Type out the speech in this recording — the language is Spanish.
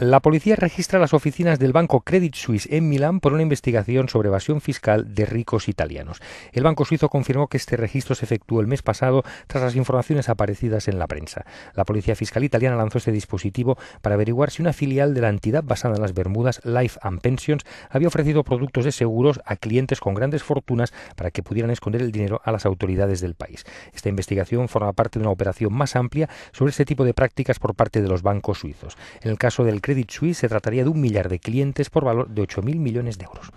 La policía registra las oficinas del banco Credit Suisse en Milán por una investigación sobre evasión fiscal de ricos italianos. El banco suizo confirmó que este registro se efectuó el mes pasado tras las informaciones aparecidas en la prensa. La policía fiscal italiana lanzó este dispositivo para averiguar si una filial de la entidad basada en las Bermudas, Life and Pensions, había ofrecido productos de seguros a clientes con grandes fortunas para que pudieran esconder el dinero a las autoridades del país. Esta investigación forma parte de una operación más amplia sobre este tipo de prácticas por parte de los bancos suizos. En el caso del Credit Suisse se trataría de un millar de clientes por valor de 8.000 millones de euros.